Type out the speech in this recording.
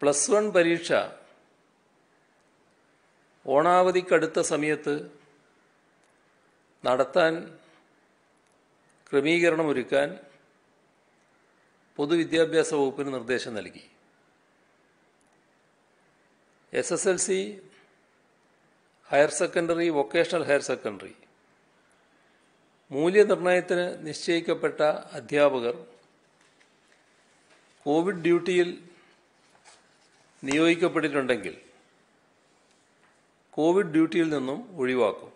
plus one പരീക്ഷ ഓണാവധിക്കടുത്ത സമയത്ത് നടത്താൻ ക്രമീകരണമൊരുക്കാൻ പൊതുവിദ്യാഭ്യാസ വകുപ്പിന് നിർദ്ദേശം നൽകി S S L C higher secondary vocational higher secondary മൂല്യനിർണയത്തിന് നിശ്ചയിക്കപ്പെട്ട അധ്യാപകർ കോവിഡ് ഡ്യൂട്ടിയിൽ നിയോഗിക്കപ്പെട്ടിട്ടുണ്ടെങ്കിൽ കോവിഡ് ഡ്യൂട്ടിയിൽ നിന്നും ഒഴിവാക്കും